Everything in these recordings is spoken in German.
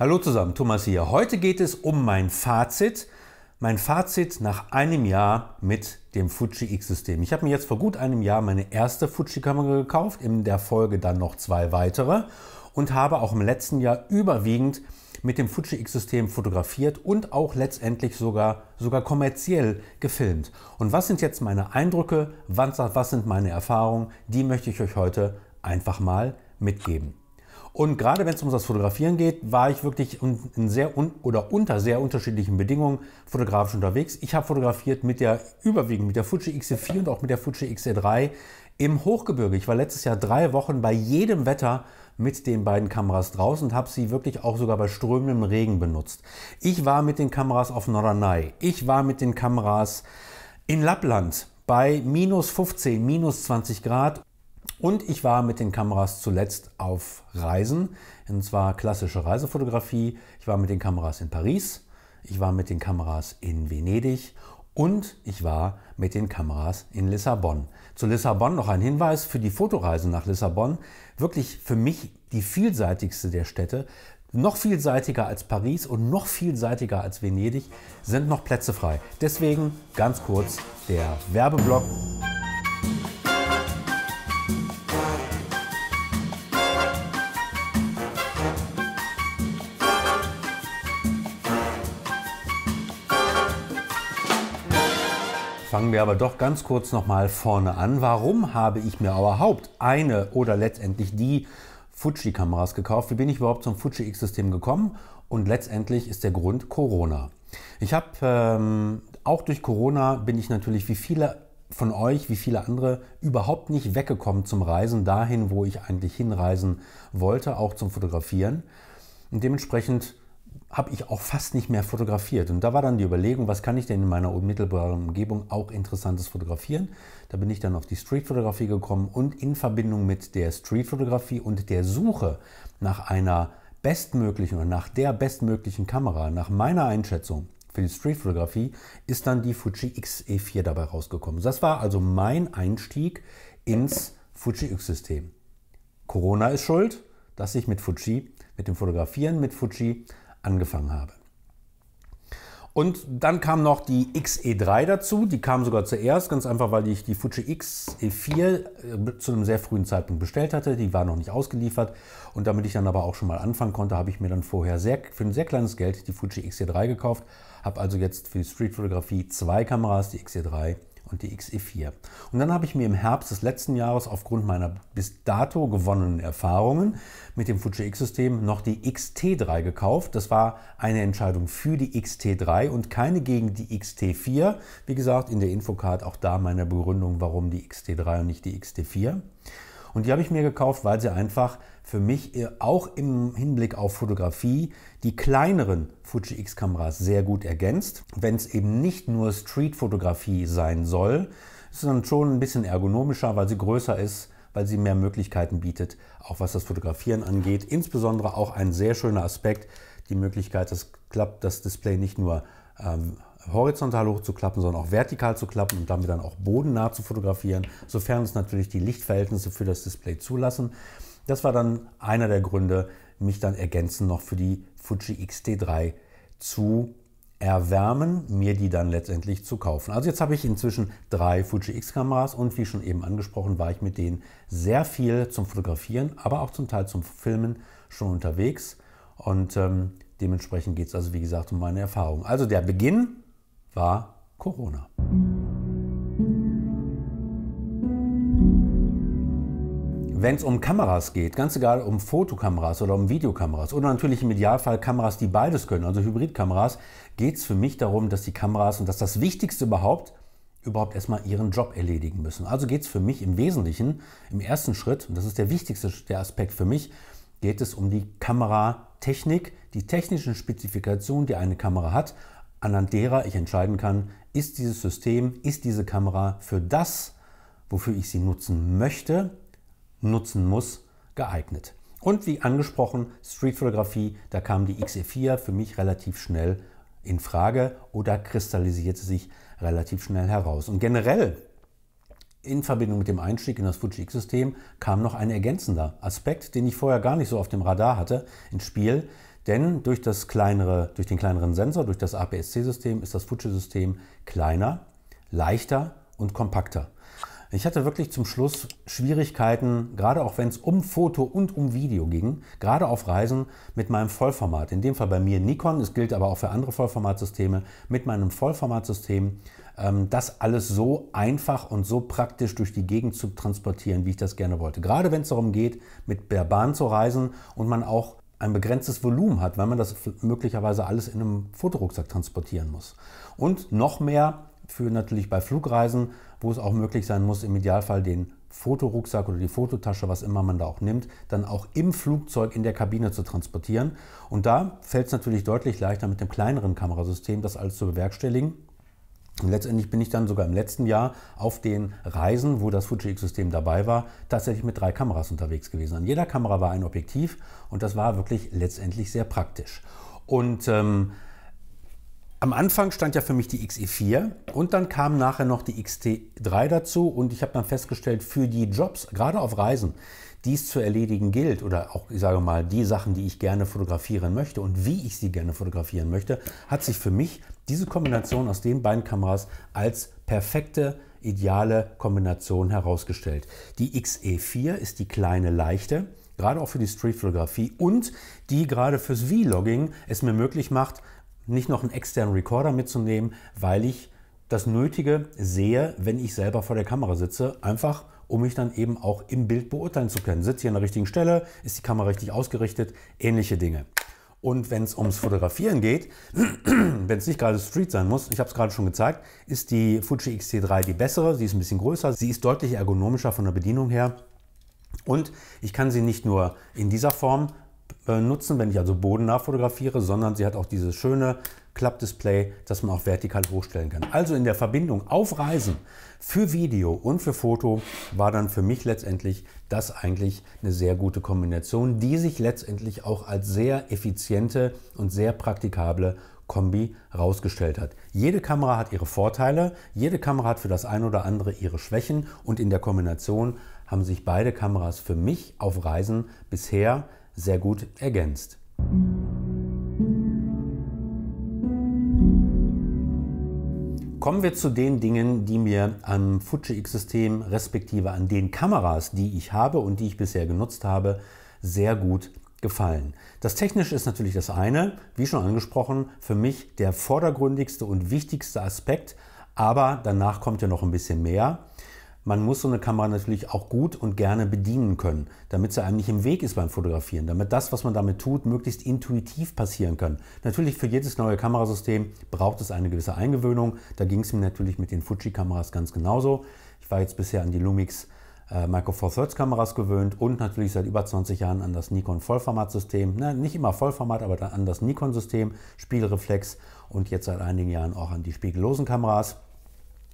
Hallo zusammen, Thomas hier. Heute geht es um mein Fazit. Mein Fazit nach einem Jahr mit dem Fuji X-System. Ich habe mir jetzt vor gut einem Jahr meine erste Fuji-Kamera gekauft, in der Folge dann noch zwei weitere und habe auch im letzten Jahr überwiegend mit dem Fuji X-System fotografiert und auch letztendlich sogar, sogar kommerziell gefilmt. Und was sind jetzt meine Eindrücke, was, was sind meine Erfahrungen, die möchte ich euch heute einfach mal mitgeben. Und gerade wenn es um das Fotografieren geht, war ich wirklich in sehr un oder unter sehr unterschiedlichen Bedingungen fotografisch unterwegs. Ich habe fotografiert mit der überwiegend mit der Fuji XC4 und auch mit der Fuji XC3 im Hochgebirge. Ich war letztes Jahr drei Wochen bei jedem Wetter mit den beiden Kameras draußen und habe sie wirklich auch sogar bei strömendem Regen benutzt. Ich war mit den Kameras auf Norderney. Ich war mit den Kameras in Lappland bei minus 15, minus 20 Grad und ich war mit den Kameras zuletzt auf Reisen, und zwar klassische Reisefotografie. Ich war mit den Kameras in Paris, ich war mit den Kameras in Venedig und ich war mit den Kameras in Lissabon. Zu Lissabon noch ein Hinweis für die Fotoreise nach Lissabon. Wirklich für mich die vielseitigste der Städte. Noch vielseitiger als Paris und noch vielseitiger als Venedig sind noch Plätze frei. Deswegen ganz kurz der Werbeblock. fangen wir aber doch ganz kurz nochmal vorne an. Warum habe ich mir überhaupt eine oder letztendlich die Fuji-Kameras gekauft? Wie bin ich überhaupt zum Fuji X-System gekommen? Und letztendlich ist der Grund Corona. Ich habe ähm, auch durch Corona bin ich natürlich wie viele von euch, wie viele andere, überhaupt nicht weggekommen zum Reisen dahin, wo ich eigentlich hinreisen wollte, auch zum Fotografieren. Und dementsprechend habe ich auch fast nicht mehr fotografiert. Und da war dann die Überlegung, was kann ich denn in meiner unmittelbaren Umgebung auch Interessantes fotografieren? Da bin ich dann auf die Streetfotografie gekommen und in Verbindung mit der Streetfotografie und der Suche nach einer bestmöglichen oder nach der bestmöglichen Kamera, nach meiner Einschätzung für die Streetfotografie, ist dann die Fuji X-E4 dabei rausgekommen. Das war also mein Einstieg ins Fuji X-System. Corona ist schuld, dass ich mit Fuji, mit dem Fotografieren mit Fuji angefangen habe. Und dann kam noch die XE3 dazu, die kam sogar zuerst, ganz einfach, weil ich die Fuji XE4 äh, zu einem sehr frühen Zeitpunkt bestellt hatte, die war noch nicht ausgeliefert und damit ich dann aber auch schon mal anfangen konnte, habe ich mir dann vorher sehr, für ein sehr kleines Geld die Fuji XE3 gekauft, habe also jetzt für die Streetfotografie zwei Kameras, die XE3 und die XE4. Und dann habe ich mir im Herbst des letzten Jahres aufgrund meiner bis dato gewonnenen Erfahrungen mit dem Fuji X-System noch die XT3 gekauft. Das war eine Entscheidung für die XT3 und keine gegen die XT4. Wie gesagt, in der Infocard auch da meine Begründung, warum die XT3 und nicht die XT4. Und die habe ich mir gekauft, weil sie einfach für mich äh, auch im Hinblick auf Fotografie die kleineren Fuji X-Kameras sehr gut ergänzt. Wenn es eben nicht nur Street-Fotografie sein soll, ist es dann schon ein bisschen ergonomischer, weil sie größer ist weil sie mehr Möglichkeiten bietet, auch was das Fotografieren angeht. Insbesondere auch ein sehr schöner Aspekt, die Möglichkeit, dass klappt das Display nicht nur ähm, horizontal hochzuklappen, sondern auch vertikal zu klappen und damit dann auch bodennah zu fotografieren, sofern uns natürlich die Lichtverhältnisse für das Display zulassen. Das war dann einer der Gründe, mich dann ergänzend noch für die Fuji X-T3 zu erwärmen, mir die dann letztendlich zu kaufen. Also jetzt habe ich inzwischen drei Fuji X-Kameras und wie schon eben angesprochen, war ich mit denen sehr viel zum Fotografieren, aber auch zum Teil zum Filmen schon unterwegs und ähm, dementsprechend geht es also wie gesagt um meine Erfahrung. Also der Beginn war Corona. Wenn es um Kameras geht, ganz egal um Fotokameras oder um Videokameras oder natürlich im Idealfall Kameras, die beides können, also Hybridkameras, geht es für mich darum, dass die Kameras und dass das Wichtigste überhaupt überhaupt erstmal ihren Job erledigen müssen. Also geht es für mich im Wesentlichen, im ersten Schritt, und das ist der wichtigste der Aspekt für mich, geht es um die Kameratechnik, die technischen Spezifikationen, die eine Kamera hat, anhand derer ich entscheiden kann, ist dieses System, ist diese Kamera für das, wofür ich sie nutzen möchte, nutzen muss, geeignet. Und wie angesprochen, Streetfotografie, da kam die XE4 für mich relativ schnell in Frage oder kristallisierte sich relativ schnell heraus. Und generell in Verbindung mit dem Einstieg in das Fuji X-System kam noch ein ergänzender Aspekt, den ich vorher gar nicht so auf dem Radar hatte, ins Spiel, denn durch, das kleinere, durch den kleineren Sensor, durch das APS-C-System ist das Fuji-System kleiner, leichter und kompakter. Ich hatte wirklich zum Schluss Schwierigkeiten, gerade auch wenn es um Foto und um Video ging, gerade auf Reisen mit meinem Vollformat. In dem Fall bei mir Nikon, es gilt aber auch für andere Vollformatsysteme, mit meinem Vollformatsystem, ähm, das alles so einfach und so praktisch durch die Gegend zu transportieren, wie ich das gerne wollte. Gerade wenn es darum geht, mit der Bahn zu reisen und man auch ein begrenztes Volumen hat, weil man das möglicherweise alles in einem Fotorucksack transportieren muss. Und noch mehr für natürlich bei Flugreisen, wo es auch möglich sein muss, im Idealfall den Fotorucksack oder die Fototasche, was immer man da auch nimmt, dann auch im Flugzeug in der Kabine zu transportieren. Und da fällt es natürlich deutlich leichter mit dem kleineren Kamerasystem, das alles zu bewerkstelligen. Und letztendlich bin ich dann sogar im letzten Jahr auf den Reisen, wo das Fuji X-System dabei war, tatsächlich mit drei Kameras unterwegs gewesen. An jeder Kamera war ein Objektiv und das war wirklich letztendlich sehr praktisch. Und ähm, am Anfang stand ja für mich die XE4 und dann kam nachher noch die XT3 dazu und ich habe dann festgestellt, für die Jobs, gerade auf Reisen, die es zu erledigen gilt oder auch, ich sage mal, die Sachen, die ich gerne fotografieren möchte und wie ich sie gerne fotografieren möchte, hat sich für mich diese Kombination aus den beiden Kameras als perfekte, ideale Kombination herausgestellt. Die XE4 ist die kleine leichte, gerade auch für die Streetfotografie und die gerade fürs Vlogging es mir möglich macht, nicht noch einen externen Recorder mitzunehmen, weil ich das Nötige sehe, wenn ich selber vor der Kamera sitze, einfach um mich dann eben auch im Bild beurteilen zu können. Sitze ich an der richtigen Stelle? Ist die Kamera richtig ausgerichtet? Ähnliche Dinge. Und wenn es ums Fotografieren geht, wenn es nicht gerade Street sein muss, ich habe es gerade schon gezeigt, ist die Fuji X-T3 die bessere. Sie ist ein bisschen größer, sie ist deutlich ergonomischer von der Bedienung her. Und ich kann sie nicht nur in dieser Form äh, nutzen, wenn ich also bodennah fotografiere, sondern sie hat auch dieses schöne Klappdisplay, das man auch vertikal hochstellen kann. Also in der Verbindung auf Reisen für Video und für Foto war dann für mich letztendlich das eigentlich eine sehr gute Kombination, die sich letztendlich auch als sehr effiziente und sehr praktikable Kombi rausgestellt hat. Jede Kamera hat ihre Vorteile, jede Kamera hat für das eine oder andere ihre Schwächen und in der Kombination haben sich beide Kameras für mich auf Reisen bisher sehr gut ergänzt. Kommen wir zu den Dingen, die mir am Fuji X-System respektive an den Kameras, die ich habe und die ich bisher genutzt habe, sehr gut gefallen. Das Technische ist natürlich das eine, wie schon angesprochen, für mich der vordergründigste und wichtigste Aspekt, aber danach kommt ja noch ein bisschen mehr man muss so eine Kamera natürlich auch gut und gerne bedienen können, damit sie einem nicht im Weg ist beim Fotografieren, damit das, was man damit tut, möglichst intuitiv passieren kann. Natürlich für jedes neue Kamerasystem braucht es eine gewisse Eingewöhnung. Da ging es mir natürlich mit den Fuji-Kameras ganz genauso. Ich war jetzt bisher an die Lumix äh, Micro Four Thirds Kameras gewöhnt und natürlich seit über 20 Jahren an das Nikon Vollformat-System. nicht immer Vollformat, aber dann an das Nikon-System, Spiegelreflex und jetzt seit einigen Jahren auch an die spiegellosen Kameras.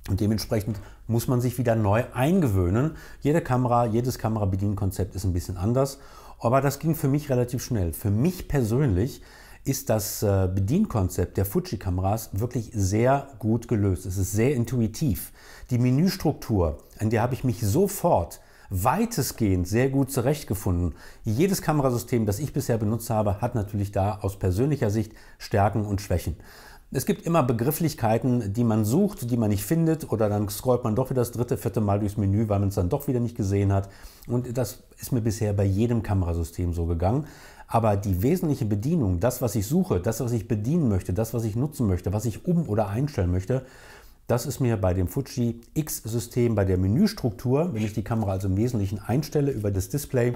Und dementsprechend muss man sich wieder neu eingewöhnen. Jede Kamera, jedes Kamerabedienkonzept ist ein bisschen anders. Aber das ging für mich relativ schnell. Für mich persönlich ist das äh, Bedienkonzept der Fuji-Kameras wirklich sehr gut gelöst. Es ist sehr intuitiv. Die Menüstruktur, an der habe ich mich sofort weitestgehend sehr gut zurechtgefunden. Jedes Kamerasystem, das ich bisher benutzt habe, hat natürlich da aus persönlicher Sicht Stärken und Schwächen. Es gibt immer Begrifflichkeiten, die man sucht, die man nicht findet oder dann scrollt man doch wieder das dritte, vierte Mal durchs Menü, weil man es dann doch wieder nicht gesehen hat. Und das ist mir bisher bei jedem Kamerasystem so gegangen. Aber die wesentliche Bedienung, das, was ich suche, das, was ich bedienen möchte, das, was ich nutzen möchte, was ich um- oder einstellen möchte, das ist mir bei dem Fuji X-System, bei der Menüstruktur, wenn ich die Kamera also im Wesentlichen einstelle über das Display,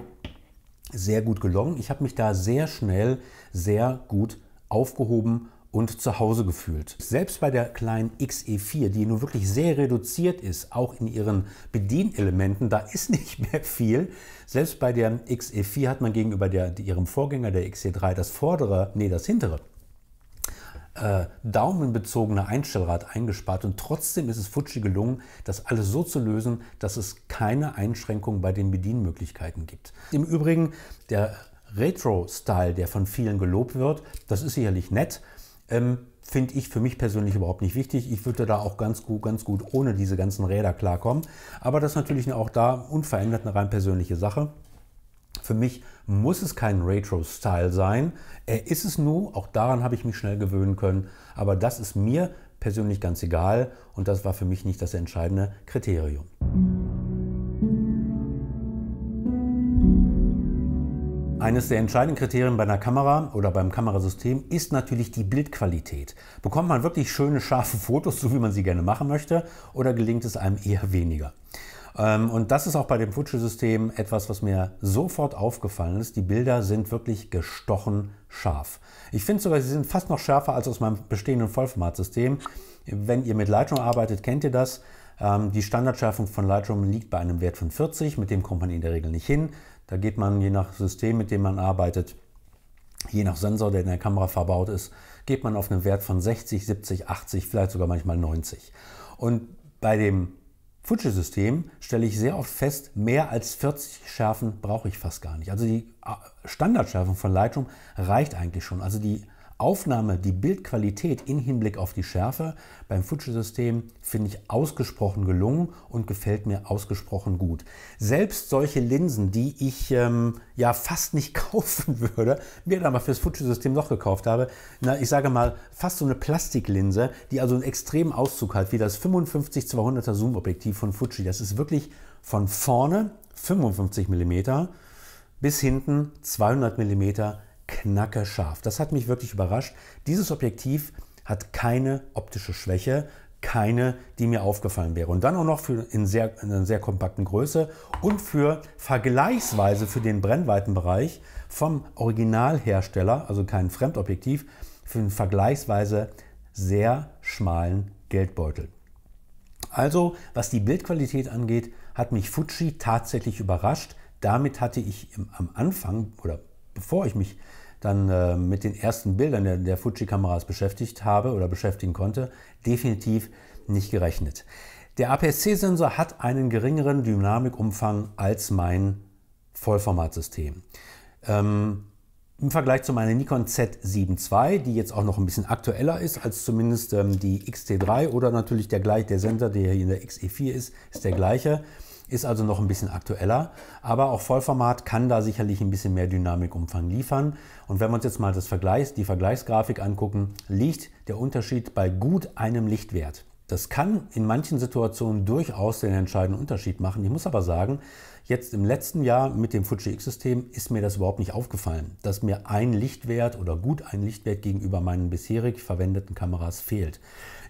sehr gut gelungen. Ich habe mich da sehr schnell, sehr gut aufgehoben und zu Hause gefühlt. Selbst bei der kleinen XE4, die nun wirklich sehr reduziert ist, auch in ihren Bedienelementen, da ist nicht mehr viel. Selbst bei der XE4 hat man gegenüber der, ihrem Vorgänger, der XE3, das vordere, nee, das hintere äh, daumenbezogene Einstellrad eingespart und trotzdem ist es Fuji gelungen, das alles so zu lösen, dass es keine Einschränkungen bei den Bedienmöglichkeiten gibt. Im Übrigen, der Retro-Style, der von vielen gelobt wird, das ist sicherlich nett, ähm, Finde ich für mich persönlich überhaupt nicht wichtig. Ich würde da auch ganz gut, ganz gut ohne diese ganzen Räder klarkommen. Aber das ist natürlich auch da unverändert eine rein persönliche Sache. Für mich muss es kein Retro-Style sein. Er äh, ist es nur, auch daran habe ich mich schnell gewöhnen können. Aber das ist mir persönlich ganz egal und das war für mich nicht das entscheidende Kriterium. Eines der entscheidenden Kriterien bei einer Kamera oder beim Kamerasystem ist natürlich die Bildqualität. Bekommt man wirklich schöne, scharfe Fotos, so wie man sie gerne machen möchte, oder gelingt es einem eher weniger? Ähm, und das ist auch bei dem Fuji-System etwas, was mir sofort aufgefallen ist. Die Bilder sind wirklich gestochen scharf. Ich finde sogar, sie sind fast noch schärfer als aus meinem bestehenden Vollformatsystem. Wenn ihr mit Lightroom arbeitet, kennt ihr das. Ähm, die Standardschärfung von Lightroom liegt bei einem Wert von 40, mit dem kommt man in der Regel nicht hin. Da geht man je nach System, mit dem man arbeitet, je nach Sensor, der in der Kamera verbaut ist, geht man auf einen Wert von 60, 70, 80, vielleicht sogar manchmal 90. Und bei dem Fuji-System stelle ich sehr oft fest, mehr als 40 Schärfen brauche ich fast gar nicht. Also die Standardschärfung von Lightroom reicht eigentlich schon. Also die Aufnahme, die Bildqualität in Hinblick auf die Schärfe beim Fuji-System finde ich ausgesprochen gelungen und gefällt mir ausgesprochen gut. Selbst solche Linsen, die ich ähm, ja fast nicht kaufen würde, mir dann aber fürs Fuji-System noch gekauft habe, na, ich sage mal, fast so eine Plastiklinse, die also einen extremen Auszug hat, wie das 55-200er Zoom-Objektiv von Fuji. Das ist wirklich von vorne 55 mm bis hinten 200 mm knackerscharf. Das hat mich wirklich überrascht. Dieses Objektiv hat keine optische Schwäche, keine, die mir aufgefallen wäre. Und dann auch noch für in, sehr, in einer sehr kompakten Größe und für vergleichsweise für den Brennweitenbereich vom Originalhersteller, also kein Fremdobjektiv, für einen vergleichsweise sehr schmalen Geldbeutel. Also, was die Bildqualität angeht, hat mich Fuji tatsächlich überrascht. Damit hatte ich am Anfang oder bevor ich mich dann äh, mit den ersten Bildern der, der Fuji-Kameras beschäftigt habe oder beschäftigen konnte, definitiv nicht gerechnet. Der APS-C-Sensor hat einen geringeren Dynamikumfang als mein Vollformatsystem. Ähm, Im Vergleich zu meiner Nikon Z7 II, die jetzt auch noch ein bisschen aktueller ist als zumindest ähm, die XT3 oder natürlich der gleich der Sensor, der hier in der XE4 ist, ist der gleiche ist also noch ein bisschen aktueller, aber auch Vollformat kann da sicherlich ein bisschen mehr Dynamikumfang liefern. Und wenn wir uns jetzt mal das Vergleich, die Vergleichsgrafik angucken, liegt der Unterschied bei gut einem Lichtwert. Das kann in manchen Situationen durchaus den entscheidenden Unterschied machen. Ich muss aber sagen, jetzt im letzten Jahr mit dem Fuji X-System ist mir das überhaupt nicht aufgefallen, dass mir ein Lichtwert oder gut ein Lichtwert gegenüber meinen bisherig verwendeten Kameras fehlt.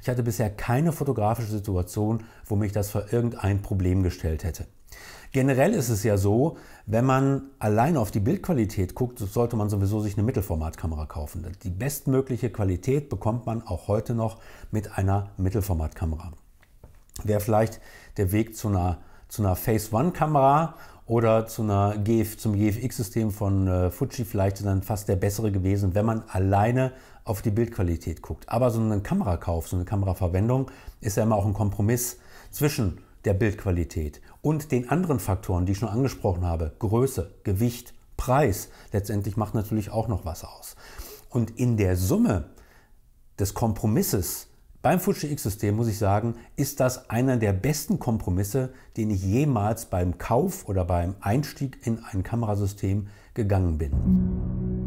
Ich hatte bisher keine fotografische Situation, wo mich das vor irgendein Problem gestellt hätte. Generell ist es ja so, wenn man allein auf die Bildqualität guckt, sollte man sowieso sich eine Mittelformatkamera kaufen. Die bestmögliche Qualität bekommt man auch heute noch mit einer Mittelformatkamera. Wäre vielleicht der Weg zu einer, zu einer Phase-One-Kamera oder zu einer GF, zum GFX-System von äh, Fuji vielleicht dann fast der bessere gewesen, wenn man alleine auf die Bildqualität guckt. Aber so ein Kamerakauf, so eine Kameraverwendung ist ja immer auch ein Kompromiss zwischen der Bildqualität und den anderen Faktoren, die ich schon angesprochen habe, Größe, Gewicht, Preis, letztendlich macht natürlich auch noch was aus. Und in der Summe des Kompromisses beim Fuji X-System muss ich sagen, ist das einer der besten Kompromisse, den ich jemals beim Kauf oder beim Einstieg in ein Kamerasystem gegangen bin.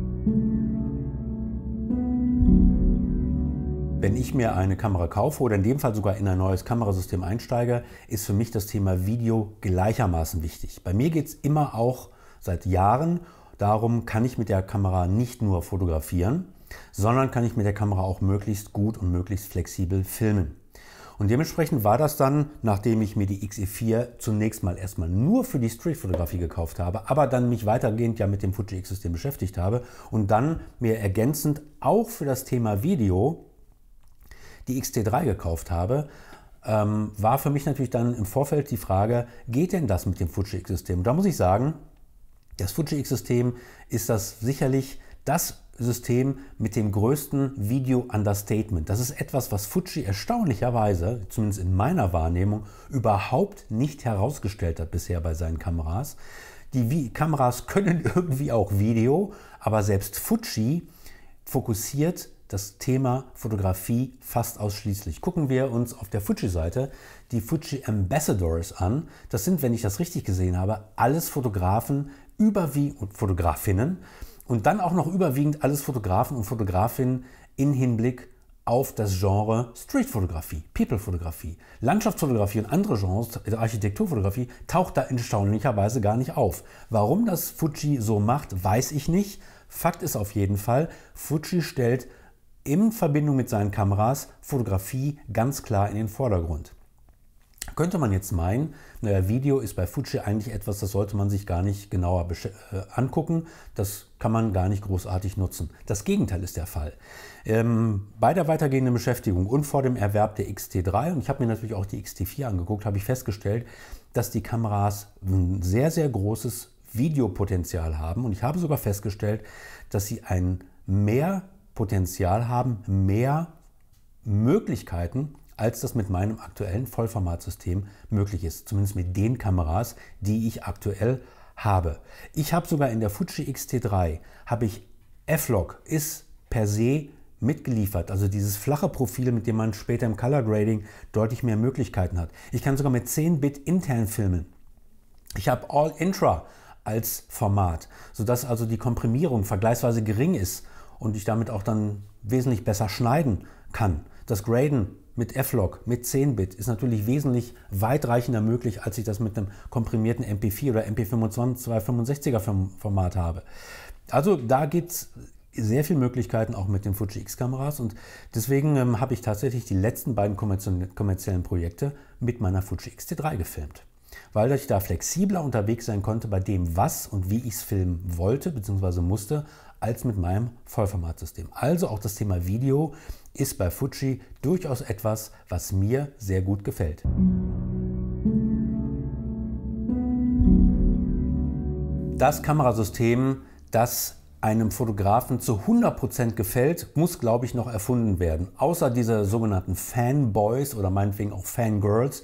Wenn ich mir eine Kamera kaufe oder in dem Fall sogar in ein neues Kamerasystem einsteige, ist für mich das Thema Video gleichermaßen wichtig. Bei mir geht es immer auch seit Jahren darum, kann ich mit der Kamera nicht nur fotografieren, sondern kann ich mit der Kamera auch möglichst gut und möglichst flexibel filmen. Und dementsprechend war das dann, nachdem ich mir die XE4 zunächst mal erstmal nur für die Streetfotografie gekauft habe, aber dann mich weitergehend ja mit dem Fuji X-System beschäftigt habe und dann mir ergänzend auch für das Thema Video die XT3 gekauft habe, ähm, war für mich natürlich dann im Vorfeld die Frage, geht denn das mit dem Fuji X-System? Da muss ich sagen, das Fuji X-System ist das sicherlich das System mit dem größten Video-Understatement. Das ist etwas, was Fuji erstaunlicherweise, zumindest in meiner Wahrnehmung, überhaupt nicht herausgestellt hat bisher bei seinen Kameras. Die Kameras können irgendwie auch Video, aber selbst Fuji fokussiert das Thema Fotografie fast ausschließlich. Gucken wir uns auf der Fuji-Seite die Fuji Ambassadors an. Das sind, wenn ich das richtig gesehen habe, alles Fotografen überwiegend und Fotografinnen und dann auch noch überwiegend alles Fotografen und Fotografinnen in Hinblick auf das Genre Streetfotografie, Peoplefotografie, Landschaftsfotografie und andere Genres, Architekturfotografie, taucht da erstaunlicherweise gar nicht auf. Warum das Fuji so macht, weiß ich nicht. Fakt ist auf jeden Fall, Fuji stellt in Verbindung mit seinen Kameras Fotografie ganz klar in den Vordergrund. Könnte man jetzt meinen, naja, Video ist bei Fuji eigentlich etwas, das sollte man sich gar nicht genauer äh, angucken, das kann man gar nicht großartig nutzen. Das Gegenteil ist der Fall. Ähm, bei der weitergehenden Beschäftigung und vor dem Erwerb der XT3, und ich habe mir natürlich auch die XT4 angeguckt, habe ich festgestellt, dass die Kameras ein sehr, sehr großes Videopotenzial haben. Und ich habe sogar festgestellt, dass sie ein mehr Potenzial haben, mehr Möglichkeiten, als das mit meinem aktuellen Vollformatsystem möglich ist. Zumindest mit den Kameras, die ich aktuell habe. Ich habe sogar in der Fuji X-T3 habe ich F-Log ist per se mitgeliefert. Also dieses flache Profil, mit dem man später im Color Grading deutlich mehr Möglichkeiten hat. Ich kann sogar mit 10 Bit intern filmen. Ich habe All Intra als Format, sodass also die Komprimierung vergleichsweise gering ist und ich damit auch dann wesentlich besser schneiden kann. Das Graden mit F-Log, mit 10-Bit ist natürlich wesentlich weitreichender möglich, als ich das mit einem komprimierten MP4 oder MP25 265 er Format habe. Also da gibt es sehr viele Möglichkeiten auch mit den Fuji X-Kameras und deswegen ähm, habe ich tatsächlich die letzten beiden kommerziellen Projekte mit meiner Fuji X-T3 gefilmt. Weil ich da flexibler unterwegs sein konnte bei dem, was und wie ich es filmen wollte bzw. musste, als mit meinem Vollformatsystem. Also auch das Thema Video ist bei Fuji durchaus etwas, was mir sehr gut gefällt. Das Kamerasystem, das einem Fotografen zu 100% gefällt, muss, glaube ich, noch erfunden werden. Außer dieser sogenannten Fanboys oder meinetwegen auch Fangirls,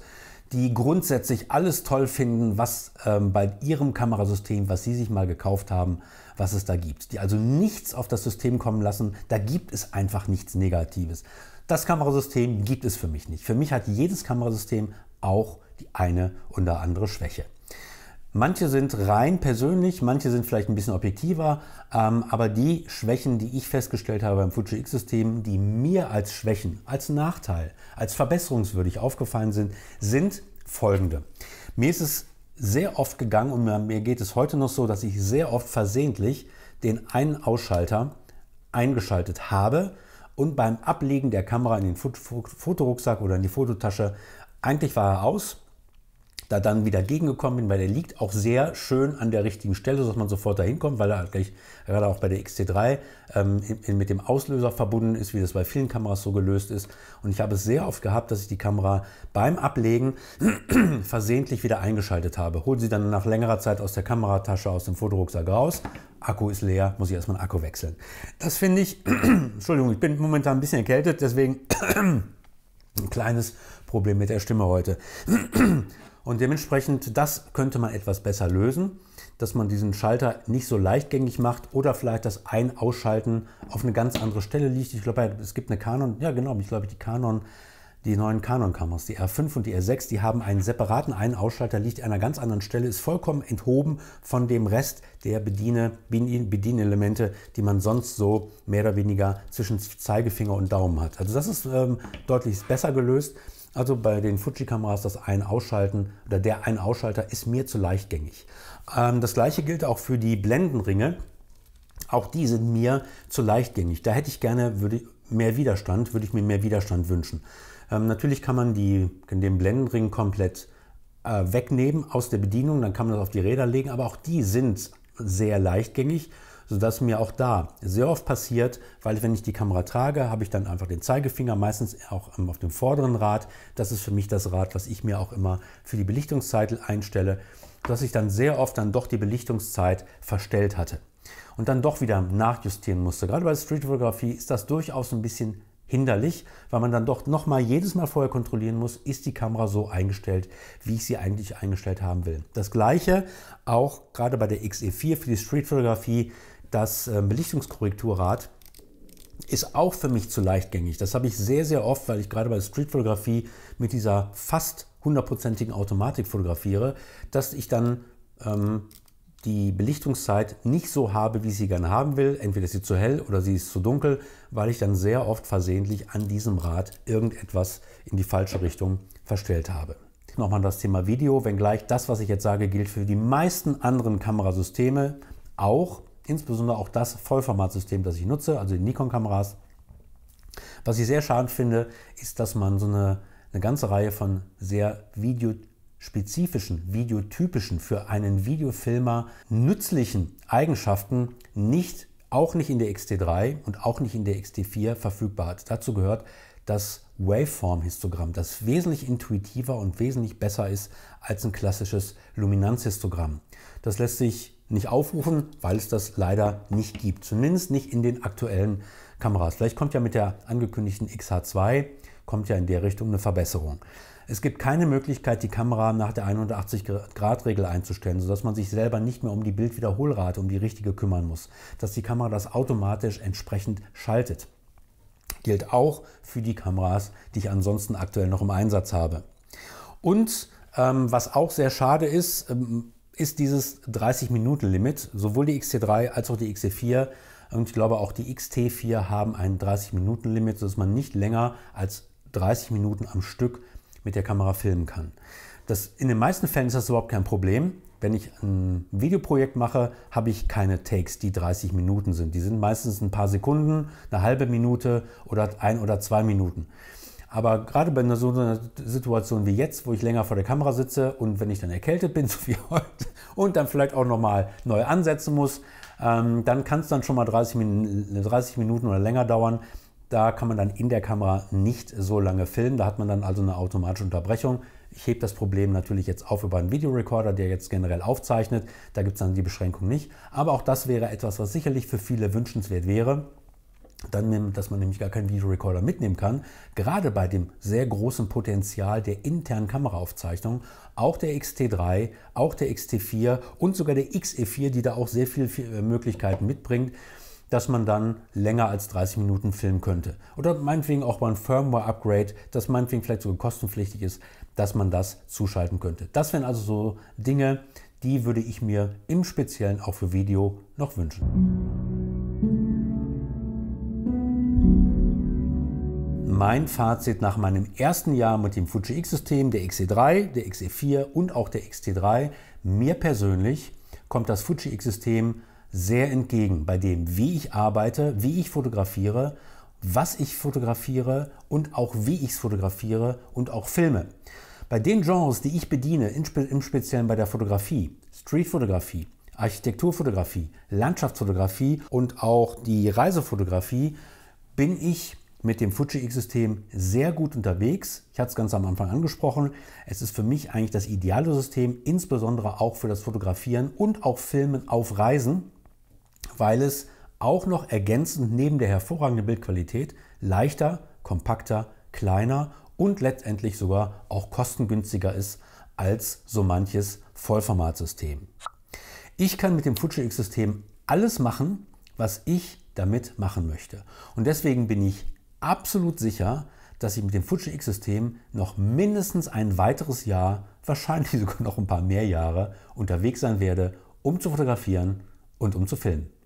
die grundsätzlich alles toll finden, was ähm, bei ihrem Kamerasystem, was sie sich mal gekauft haben, was es da gibt, die also nichts auf das System kommen lassen, da gibt es einfach nichts Negatives. Das Kamerasystem gibt es für mich nicht. Für mich hat jedes Kamerasystem auch die eine oder andere Schwäche. Manche sind rein persönlich, manche sind vielleicht ein bisschen objektiver, ähm, aber die Schwächen, die ich festgestellt habe beim Fuji X-System, die mir als Schwächen, als Nachteil, als verbesserungswürdig aufgefallen sind, sind folgende. Mir ist es sehr oft gegangen und mir geht es heute noch so, dass ich sehr oft versehentlich den einen Ausschalter eingeschaltet habe und beim Ablegen der Kamera in den Fotorucksack oder in die Fototasche, eigentlich war er aus, da dann wieder gegengekommen bin, weil der liegt auch sehr schön an der richtigen Stelle, sodass man sofort dahin kommt, weil er halt gleich, gerade auch bei der XT3 ähm, mit dem Auslöser verbunden ist, wie das bei vielen Kameras so gelöst ist. Und ich habe es sehr oft gehabt, dass ich die Kamera beim Ablegen versehentlich wieder eingeschaltet habe. Hol sie dann nach längerer Zeit aus der Kameratasche, aus dem Fotorucksack raus. Akku ist leer, muss ich erstmal den Akku wechseln. Das finde ich, Entschuldigung, ich bin momentan ein bisschen erkältet, deswegen ein kleines Problem mit der Stimme heute. Und dementsprechend, das könnte man etwas besser lösen, dass man diesen Schalter nicht so leichtgängig macht oder vielleicht das Ein-Ausschalten auf eine ganz andere Stelle liegt. Ich glaube, es gibt eine Canon, ja genau, ich glaube, die Canon, die neuen Canon-Kameras, die R5 und die R6, die haben einen separaten Ein-Ausschalter, liegt an einer ganz anderen Stelle, ist vollkommen enthoben von dem Rest der Bediene, Bedienelemente, die man sonst so mehr oder weniger zwischen Zeigefinger und Daumen hat. Also das ist ähm, deutlich besser gelöst. Also bei den Fuji-Kameras das Ein-Ausschalten oder der Ein-Ausschalter ist mir zu leichtgängig. Ähm, das gleiche gilt auch für die Blendenringe. Auch die sind mir zu leichtgängig. Da hätte ich gerne mehr Widerstand, würde ich mir mehr Widerstand wünschen. Ähm, natürlich kann man die, den Blendenring komplett äh, wegnehmen aus der Bedienung, dann kann man das auf die Räder legen, aber auch die sind sehr leichtgängig sodass mir auch da sehr oft passiert, weil wenn ich die Kamera trage, habe ich dann einfach den Zeigefinger, meistens auch ähm, auf dem vorderen Rad. Das ist für mich das Rad, was ich mir auch immer für die Belichtungszeit einstelle, dass ich dann sehr oft dann doch die Belichtungszeit verstellt hatte und dann doch wieder nachjustieren musste. Gerade bei Streetfotografie ist das durchaus ein bisschen hinderlich, weil man dann doch nochmal jedes Mal vorher kontrollieren muss, ist die Kamera so eingestellt, wie ich sie eigentlich eingestellt haben will. Das gleiche auch gerade bei der XE4 für die Streetfotografie das ähm, Belichtungskorrekturrad ist auch für mich zu leichtgängig. Das habe ich sehr, sehr oft, weil ich gerade bei Streetfotografie mit dieser fast hundertprozentigen Automatik fotografiere, dass ich dann ähm, die Belichtungszeit nicht so habe, wie ich sie gerne haben will. Entweder ist sie zu hell oder sie ist zu dunkel, weil ich dann sehr oft versehentlich an diesem Rad irgendetwas in die falsche Richtung verstellt habe. Nochmal das Thema Video, wenngleich das, was ich jetzt sage, gilt für die meisten anderen Kamerasysteme auch insbesondere auch das Vollformatsystem, das ich nutze, also die Nikon-Kameras. Was ich sehr schade finde, ist, dass man so eine, eine ganze Reihe von sehr videospezifischen, videotypischen, für einen Videofilmer nützlichen Eigenschaften nicht, auch nicht in der X-T3 und auch nicht in der X-T4 verfügbar hat. Dazu gehört das Waveform-Histogramm, das wesentlich intuitiver und wesentlich besser ist als ein klassisches Luminanzhistogramm. Das lässt sich nicht aufrufen, weil es das leider nicht gibt. Zumindest nicht in den aktuellen Kameras. Vielleicht kommt ja mit der angekündigten XH2, kommt ja in der Richtung eine Verbesserung. Es gibt keine Möglichkeit, die Kamera nach der 180-Grad-Regel einzustellen, sodass man sich selber nicht mehr um die Bildwiederholrate, um die richtige kümmern muss, dass die Kamera das automatisch entsprechend schaltet. Gilt auch für die Kameras, die ich ansonsten aktuell noch im Einsatz habe. Und ähm, was auch sehr schade ist, ähm, ist dieses 30-Minuten-Limit. Sowohl die XT3 als auch die XT4 und ich glaube auch die XT4 haben ein 30-Minuten-Limit, sodass man nicht länger als 30 Minuten am Stück mit der Kamera filmen kann. Das, in den meisten Fällen ist das überhaupt kein Problem. Wenn ich ein Videoprojekt mache, habe ich keine Takes, die 30 Minuten sind. Die sind meistens ein paar Sekunden, eine halbe Minute oder ein oder zwei Minuten. Aber gerade bei so einer Situation wie jetzt, wo ich länger vor der Kamera sitze und wenn ich dann erkältet bin, so wie heute, und dann vielleicht auch nochmal neu ansetzen muss, ähm, dann kann es dann schon mal 30 Minuten, 30 Minuten oder länger dauern. Da kann man dann in der Kamera nicht so lange filmen. Da hat man dann also eine automatische Unterbrechung. Ich hebe das Problem natürlich jetzt auf über einen Videorekorder, der jetzt generell aufzeichnet. Da gibt es dann die Beschränkung nicht. Aber auch das wäre etwas, was sicherlich für viele wünschenswert wäre dann, dass man nämlich gar keinen Videorekorder mitnehmen kann, gerade bei dem sehr großen Potenzial der internen Kameraaufzeichnung, auch der XT3, auch der XT4 und sogar der XE4, die da auch sehr viele äh, Möglichkeiten mitbringt, dass man dann länger als 30 Minuten filmen könnte. Oder meinetwegen auch mal ein Firmware-Upgrade, das meinetwegen vielleicht sogar kostenpflichtig ist, dass man das zuschalten könnte. Das wären also so Dinge, die würde ich mir im Speziellen auch für Video noch wünschen. mein Fazit nach meinem ersten Jahr mit dem Fuji X-System, der XE3, der XE4 und auch der XT3. Mir persönlich kommt das Fuji X-System sehr entgegen bei dem, wie ich arbeite, wie ich fotografiere, was ich fotografiere und auch wie ich es fotografiere und auch filme. Bei den Genres, die ich bediene, im Speziellen bei der Fotografie, Streetfotografie, Architekturfotografie, Landschaftsfotografie und auch die Reisefotografie, bin ich mit dem Fuji X-System sehr gut unterwegs. Ich hatte es ganz am Anfang angesprochen. Es ist für mich eigentlich das ideale System, insbesondere auch für das Fotografieren und auch Filmen auf Reisen, weil es auch noch ergänzend neben der hervorragenden Bildqualität leichter, kompakter, kleiner und letztendlich sogar auch kostengünstiger ist als so manches Vollformatsystem. Ich kann mit dem Fuji X-System alles machen, was ich damit machen möchte. Und deswegen bin ich absolut sicher, dass ich mit dem Fuji X-System noch mindestens ein weiteres Jahr, wahrscheinlich sogar noch ein paar mehr Jahre unterwegs sein werde, um zu fotografieren und um zu filmen.